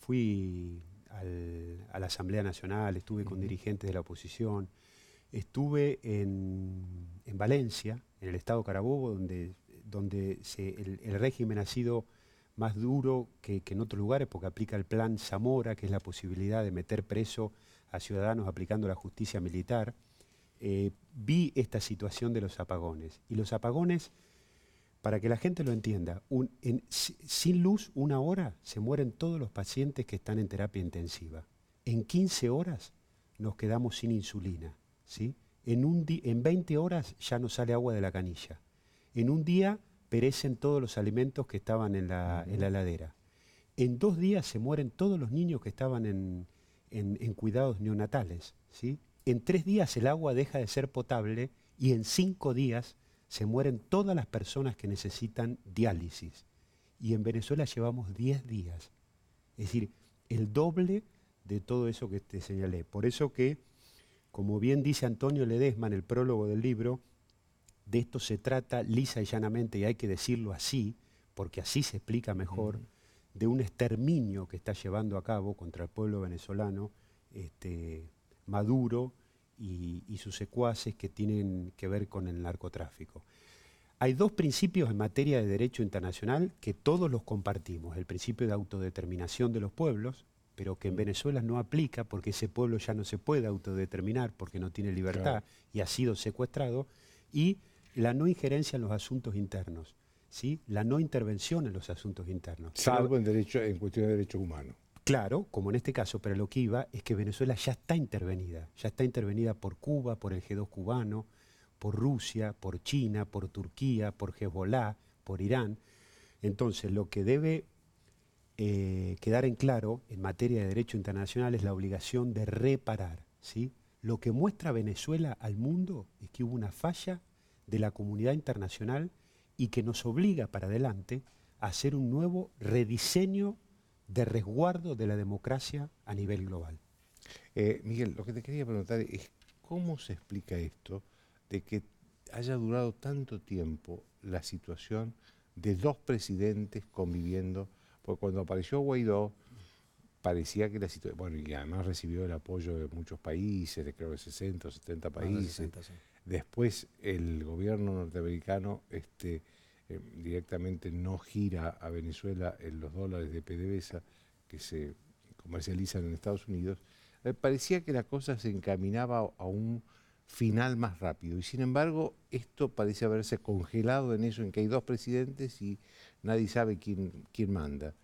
E: fui a la Asamblea Nacional, estuve con dirigentes de la oposición, estuve en, Valencia, en el estado Carabobo, donde, el, régimen ha sido más duro que, en otros lugares porque aplica el plan Zamora, que es la posibilidad de meter preso a ciudadanos aplicando la justicia militar. Eh, vi esta situación de los apagones. Y los apagones, para que la gente lo entienda, sin luz una hora se mueren todos los pacientes que están en terapia intensiva. En 15 horas nos quedamos sin insulina. En, un en 20 horas ya no sale agua de la canilla. En un día perecen todos los alimentos que estaban en la, en heladera. En dos días se mueren todos los niños que estaban en, cuidados neonatales. ¿sí? En tres días el agua deja de ser potable y en cinco días se mueren todas las personas que necesitan diálisis. Y en Venezuela llevamos 10 días. Es decir, el doble de todo eso que te señalé. Por eso que como bien dice Antonio Ledesma en el prólogo del libro, de esto se trata lisa y llanamente, y hay que decirlo así, porque así se explica mejor, de un exterminio que está llevando a cabo contra el pueblo venezolano este, Maduro y, y, sus secuaces que tienen que ver con el narcotráfico. Hay dos principios en materia de derecho internacional que todos los compartimos, el principio de autodeterminación de los pueblos, pero que en mm. Venezuela no aplica porque ese pueblo ya no se puede autodeterminar porque no tiene libertad y ha sido secuestrado, y la no injerencia en los asuntos internos, ¿sí? la no intervención en los asuntos internos. Salvo en, derecho, en cuestión de derechos humanos. Claro, como en este caso, pero lo que iba es que Venezuela ya está intervenida, ya está intervenida por Cuba, por el G2 cubano, por Rusia, por China, por Turquía, por Hezbollah, por Irán. Entonces, lo que debe eh, quedar en claro en materia de derecho internacional es la obligación de reparar. ¿sí? Lo que muestra Venezuela al mundo es que hubo una falla de la comunidad internacional y que nos obliga para adelante a hacer un nuevo rediseño de resguardo de la democracia a nivel global. Eh, Miguel, lo que te
A: quería preguntar es cómo se explica esto de que haya durado tanto tiempo la situación de dos presidentes conviviendo porque cuando apareció Guaidó, parecía que la situación. Bueno, y además recibió el apoyo de muchos países, de creo que 60 o 70 países. Después el gobierno norteamericano este, eh, directamente no gira a Venezuela en los dólares de PDVSA que se comercializan en Estados Unidos. Eh, parecía que la cosa se encaminaba a un final más rápido. Y sin embargo, esto parece haberse congelado en eso, en que hay dos presidentes y nadie sabe quién, quién manda.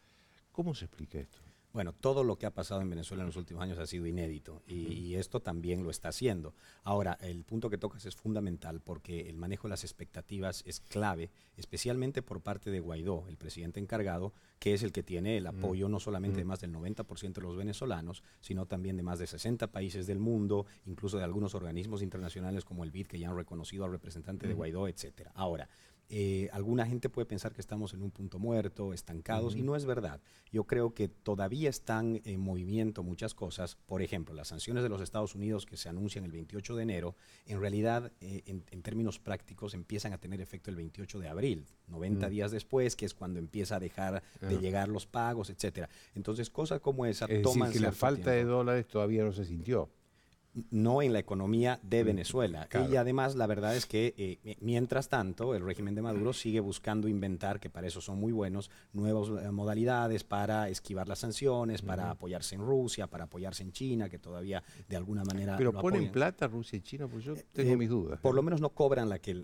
F: ¿Cómo se explica esto? Bueno, todo lo que ha pasado en Venezuela en los últimos años ha sido inédito y, esto también lo está haciendo. Ahora, el punto que tocas es fundamental porque el manejo de las expectativas es clave, especialmente por parte de Guaidó, el presidente encargado, que es el que tiene el apoyo no solamente de más del 90% de los venezolanos, sino también de más de 60 países del mundo, incluso de algunos organismos internacionales como el BID que ya han reconocido al representante de Guaidó, etcétera. Ahora, eh, alguna gente puede pensar que estamos en un punto muerto, estancados, y no es verdad. Yo creo que todavía están en movimiento muchas cosas. Por ejemplo, las sanciones de los Estados Unidos que se anuncian el 28 de enero, en realidad, eh, en, términos prácticos, empiezan a tener efecto el 28 de abril, 90 mm. días después, que es cuando empieza a dejar de llegar los pagos, etcétera. Entonces, cosas como esa es que la falta de dólares todavía no se sintió no en la economía de mm, Venezuela. Y además, la verdad es que, eh, mientras tanto, el régimen de Maduro sigue buscando inventar, que para eso son muy buenos, nuevas eh, modalidades para esquivar las sanciones, para apoyarse en Rusia, para apoyarse en China, que todavía de alguna manera... Pero ponen plata Rusia y China, pues yo eh, tengo mis dudas. Por lo menos no cobran la que,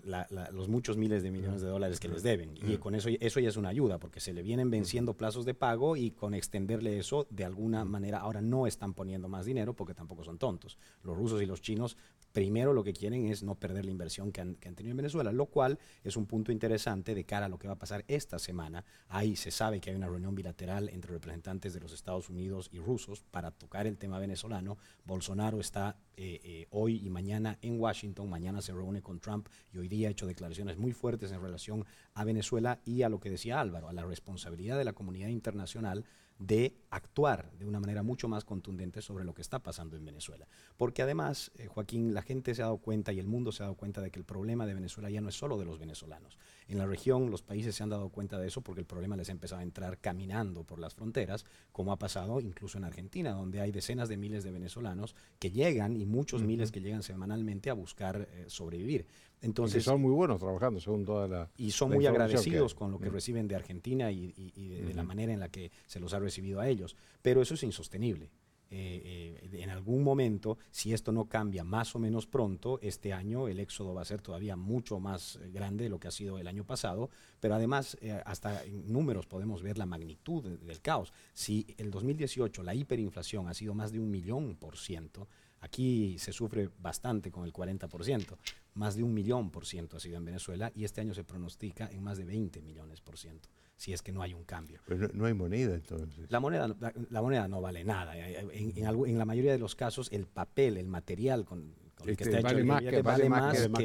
F: los muchos miles de millones de dólares que les deben. Y con eso, eso ya es una ayuda, porque se le vienen venciendo plazos de pago y con extenderle eso, de alguna manera, ahora no están poniendo más dinero porque tampoco son tontos los rusos y los chinos primero lo que quieren es no perder la inversión que han, tenido en Venezuela, lo cual es un punto interesante de cara a lo que va a pasar esta semana. Ahí se sabe que hay una reunión bilateral entre representantes de los Estados Unidos y rusos para tocar el tema venezolano. Bolsonaro está eh, eh, hoy y mañana en Washington, mañana se reúne con Trump y hoy día ha hecho declaraciones muy fuertes en relación a Venezuela y a lo que decía Álvaro, a la responsabilidad de la comunidad internacional de actuar de una manera mucho más contundente sobre lo que está pasando en Venezuela. Porque además, eh, Joaquín, la gente se ha dado cuenta y el mundo se ha dado cuenta de que el problema de Venezuela ya no es solo de los venezolanos. En la región los países se han dado cuenta de eso porque el problema les ha empezado a entrar caminando por las fronteras, como ha pasado incluso en Argentina, donde hay decenas de miles de venezolanos que llegan y muchos miles que llegan semanalmente a buscar eh, sobrevivir. Entonces, son muy buenos trabajando, según toda la. Y son muy agradecidos con lo que reciben de Argentina y, de, la manera en la que se los ha recibido a ellos. Pero eso es insostenible. Eh, eh, en algún momento, si esto no cambia más o menos pronto, este año el éxodo va a ser todavía mucho más eh, grande de lo que ha sido el año pasado, pero además hasta en números podemos ver la magnitud del caos. Si el 2018 la hiperinflación ha sido más de un millón por ciento, Aquí se sufre bastante con el 40%, más de un millón por ciento ha sido en Venezuela y este año se pronostica en más de 20 millones por ciento, si es que no hay un cambio. Pero
A: pues no, hay moneda
F: entonces. La moneda, la, moneda no vale nada. Eh, eh, en, en, la mayoría de los casos el papel, el material con, el que este, está hecho el billete que, vale más que,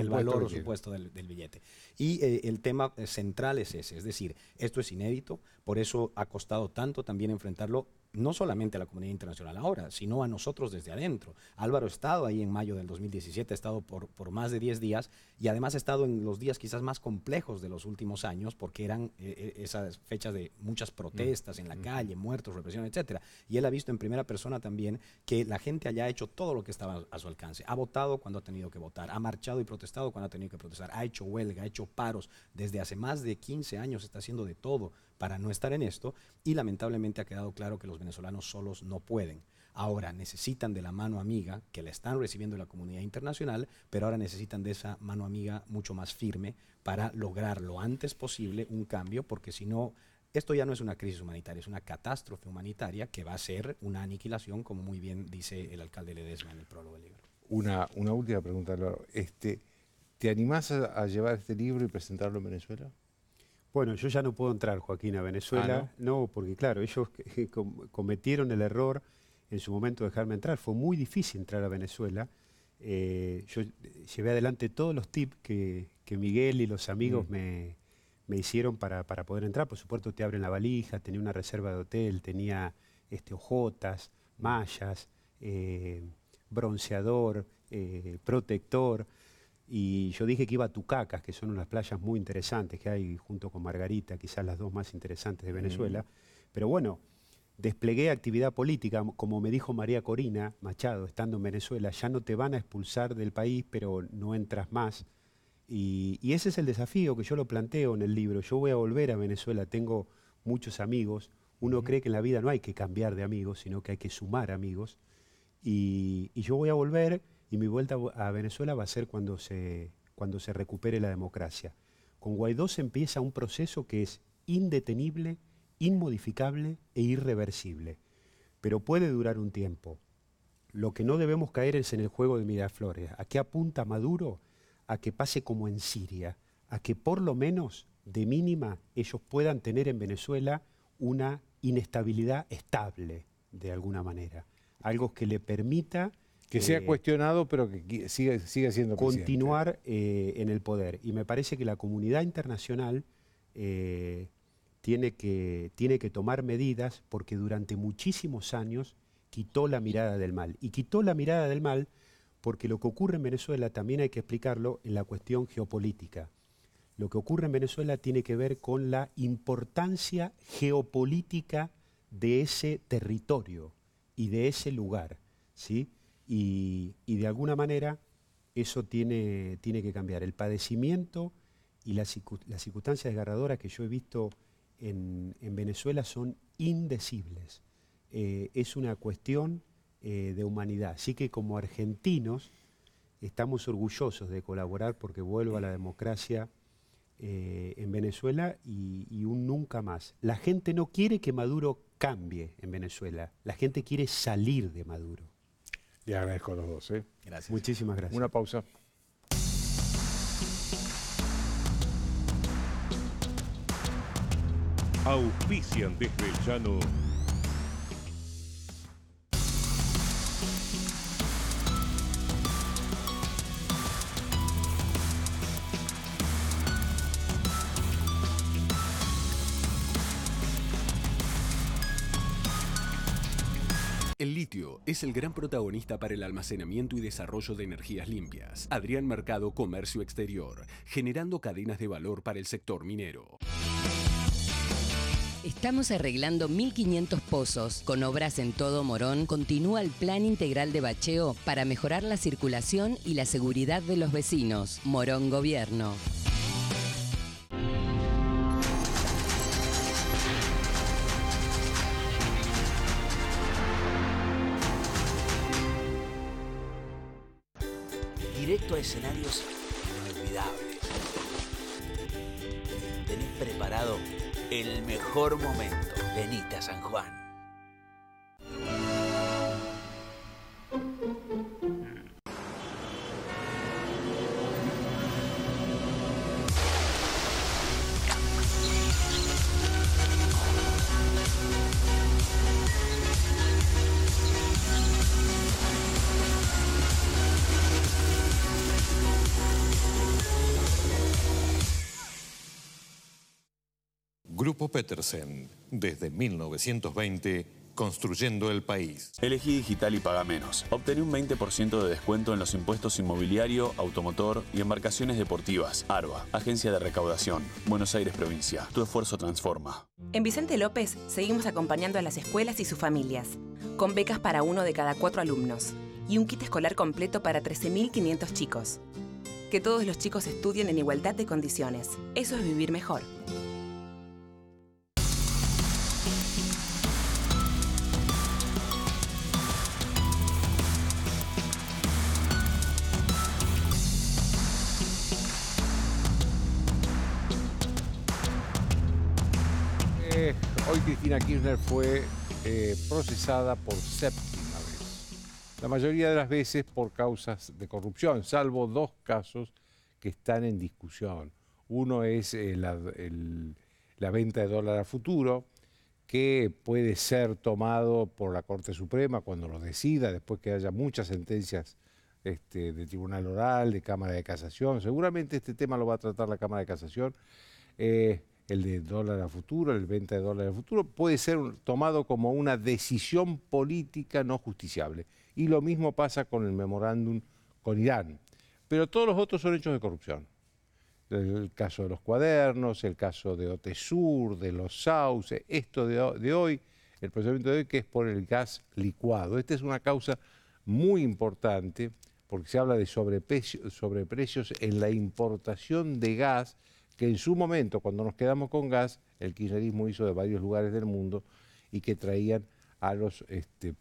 F: el, valor, supuesto del, billete. Y eh, el tema central es ese, es decir, esto es inédito, por eso ha costado tanto también enfrentarlo no solamente a la comunidad internacional ahora, sino a nosotros desde adentro. Álvaro ha estado ahí en mayo del 2017, ha estado por, más de 10 días y además ha estado en los días quizás más complejos de los últimos años porque eran eh, eh, esas fechas de muchas protestas en la calle, muertos, represión, etc. Y él ha visto en primera persona también que la gente allá ha hecho todo lo que estaba a su alcance. Ha votado cuando ha tenido que votar, ha marchado y protestado cuando ha tenido que protestar, ha hecho huelga, ha hecho paros. Desde hace más de 15 años está haciendo de todo para no estar en esto y lamentablemente ha quedado claro que los venezolanos solos no pueden. Ahora necesitan de la mano amiga que la están recibiendo la comunidad internacional, pero ahora necesitan de esa mano amiga mucho más firme para lograr lo antes posible un cambio, porque si no, esto ya no es una crisis humanitaria, es una catástrofe humanitaria que va a ser una aniquilación, como muy bien dice el alcalde Ledesma en el prólogo del
A: libro. Una, última pregunta, este, ¿Te animás a llevar
E: este libro y presentarlo en Venezuela? Bueno, yo ya no puedo entrar, Joaquín, a Venezuela. Ah, ¿no? porque claro, ellos cometieron el error en su momento de dejarme entrar. Fue muy difícil entrar a Venezuela. Eh, yo llevé adelante todos los tips que, Miguel y los amigos mm. me, hicieron para, poder entrar. Por supuesto, te abren la valija, tenía una reserva de hotel, tenía este, ojotas, mallas, eh, bronceador, eh, protector. Y yo dije que iba a Tucacas, que son unas playas muy interesantes que hay junto con Margarita, quizás las dos más interesantes de mm. Venezuela. Pero bueno, desplegué actividad política, como me dijo María Corina Machado, estando en Venezuela, ya no te van a expulsar del país, pero no entras más. Y, ese es el desafío que yo lo planteo en el libro. Yo voy a volver a Venezuela, tengo muchos amigos. Uno cree que en la vida no hay que cambiar de amigos, sino que hay que sumar amigos. y yo voy a volver y mi vuelta a Venezuela va a ser cuando se, cuando se recupere la democracia. Con Guaidó se empieza un proceso que es indetenible, inmodificable e irreversible, pero puede durar un tiempo. Lo que no debemos caer es en el juego de Miraflores. ¿A qué apunta Maduro? A que pase como en Siria, a que por lo menos de mínima ellos puedan tener en Venezuela una inestabilidad estable, de alguna manera, algo que le permita que sea eh, cuestionado, pero que siga, siendo siendo continuar eh, en el poder. Y me parece que la comunidad internacional eh, tiene que, tiene que tomar medidas porque durante muchísimos años quitó la mirada del mal. Y quitó la mirada del mal porque lo que ocurre en Venezuela también hay que explicarlo en la cuestión geopolítica. Lo que ocurre en Venezuela tiene que ver con la importancia geopolítica de ese territorio y de ese lugar. ¿sí? y, de alguna manera eso tiene, tiene que cambiar. El padecimiento y las, circunstancias desgarradoras que yo he visto en, Venezuela son indecibles. Eh, es una cuestión eh, de humanidad. Así que como argentinos estamos orgullosos de colaborar porque vuelva la democracia eh, en Venezuela y, un nunca más. La gente no quiere que Maduro cambie en Venezuela, la gente quiere salir de Maduro. Y agradezco a los dos. ¿eh? Muchísimas gracias. Una pausa.
A: Auspician desde
E: el llano
F: el gran protagonista para el almacenamiento y desarrollo de energías limpias. Adrián Mercado Comercio Exterior, generando cadenas de valor para el sector minero.
C: Estamos arreglando 1.500 pozos. Con obras en todo Morón, continúa el plan integral de bacheo para mejorar la circulación y la seguridad de los vecinos. Morón Gobierno.
B: a escenarios inolvidables. Tenés preparado el mejor momento. Venite a San Juan.
A: Petersen, desde
E: 1920, construyendo el país. Elegí digital y paga menos. Obtení un
D: 20% de descuento en los impuestos inmobiliario, automotor y embarcaciones deportivas. ARBA, Agencia de Recaudación, Buenos Aires Provincia. Tu esfuerzo transforma.
C: En Vicente López seguimos acompañando a las escuelas y sus familias, con becas para uno de cada cuatro alumnos y un kit escolar completo para 13.500 chicos. Que todos los chicos estudien en igualdad de condiciones. Eso es vivir mejor.
A: Cristina Kirchner fue eh, procesada por séptima vez. La mayoría de las veces por causas de corrupción, salvo dos casos que están en discusión. Uno es eh, la, venta de dólar a futuro, que puede ser tomado por la Corte Suprema cuando lo decida, después que haya muchas sentencias este, de tribunal oral, de Cámara de Casación. Seguramente este tema lo va a tratar la Cámara de Casación. Eh, el de dólar a futuro, el venta de dólar a futuro, puede ser tomado como una decisión política no justiciable. Y lo mismo pasa con el memorándum con Irán. Pero todos los otros son hechos de corrupción. El, caso de los cuadernos, el caso de Otesur, de los sauces, esto de, de hoy, el procedimiento de hoy que es por el gas licuado. Esta es una causa muy importante porque se habla de sobreprecios en la importación de gas que en su momento, cuando nos quedamos con gas, el kirchnerismo hizo de varios lugares del mundo y que traían a los este,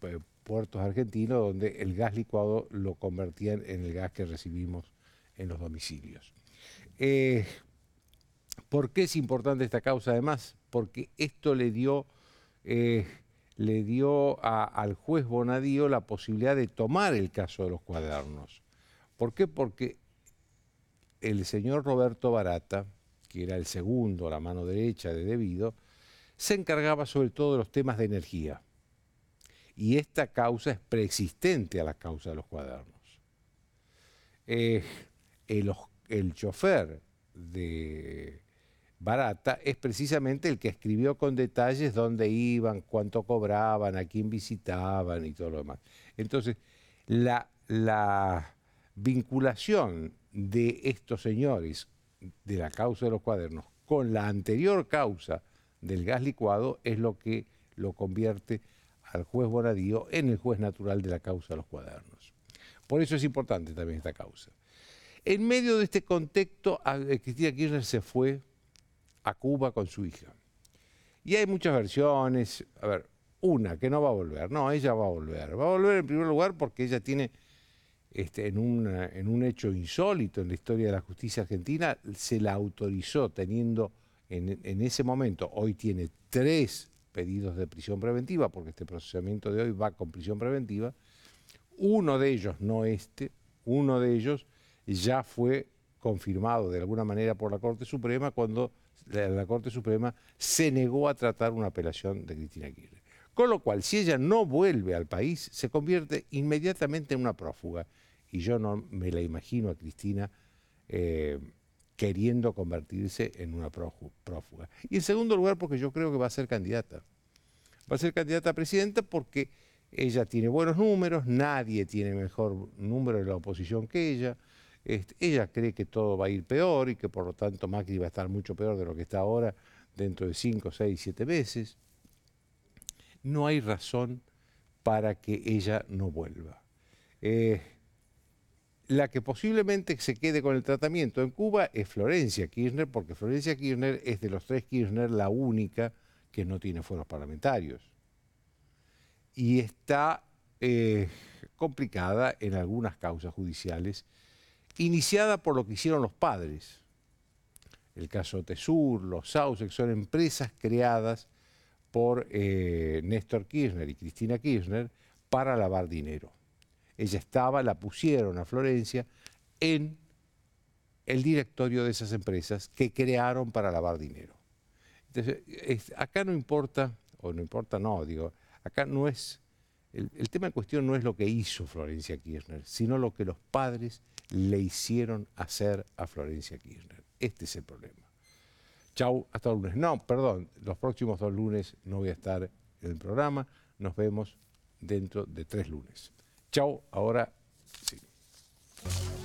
A: puertos argentinos donde el gas licuado lo convertían en el gas que recibimos en los domicilios. Eh, ¿Por qué es importante esta causa además? Porque esto le dio, eh, le dio al juez Bonadío la posibilidad de tomar el caso de los cuadernos. ¿Por qué? Porque el señor Roberto Barata, que era el segundo, la mano derecha de Debido, se encargaba sobre todo de los temas de energía. Y esta causa es preexistente a la causa de los cuadernos. Eh, el, chofer de Barata es precisamente el que escribió con detalles dónde iban, cuánto cobraban, a quién visitaban y todo lo demás. Entonces, la, la vinculación de estos señores de la causa de los cuadernos con la anterior causa del gas licuado es lo que lo convierte al juez Bonadío en el juez natural de la causa de los cuadernos. Por eso es importante también esta causa. En medio de este contexto, eh, Cristina Kirchner se fue a Cuba con su hija. Y hay muchas versiones. A ver, una, que no va a volver. No, ella va a volver. Va a volver en primer lugar porque ella tiene este, en, un hecho insólito en la historia de la justicia argentina, se la autorizó teniendo en, ese momento, hoy tiene tres pedidos de prisión preventiva, porque este procesamiento de hoy va con prisión preventiva, uno de ellos, no este, uno de ellos ya fue confirmado de alguna manera por la Corte Suprema cuando la, Corte Suprema se negó a tratar una apelación de Cristina Aguirre Con lo cual, si ella no vuelve al país, se convierte inmediatamente en una prófuga. Y yo no me la imagino a Cristina eh, queriendo convertirse en una prófuga. Y en segundo lugar, porque yo creo que va a ser candidata. Va a ser candidata a presidenta porque ella tiene buenos números, nadie tiene mejor número de la oposición que ella. Este, ella cree que todo va a ir peor y que por lo tanto Macri va a estar mucho peor de lo que está ahora dentro de 5, 6, 7 meses. No hay razón para que ella no vuelva. Eh, la que posiblemente se quede con el tratamiento en Cuba es Florencia Kirchner, porque Florencia Kirchner es de los tres Kirchner la única que no tiene fueros parlamentarios. Y está eh, complicada en algunas causas judiciales, iniciada por lo que hicieron los padres. El caso Tesur, los Sausex, son empresas creadas por eh, Néstor Kirchner y Cristina Kirchner para lavar dinero. Ella estaba, la pusieron a Florencia en el directorio de esas empresas que crearon para lavar dinero. Entonces, acá no importa, o no importa, no, digo, acá no es, el, tema en cuestión no es lo que hizo Florencia Kirchner, sino lo que los padres le hicieron hacer a Florencia Kirchner. Este es el problema. Chau, hasta el lunes. No, perdón, los próximos dos lunes no voy a estar en el programa. Nos vemos dentro de tres lunes. Chao, ahora sí.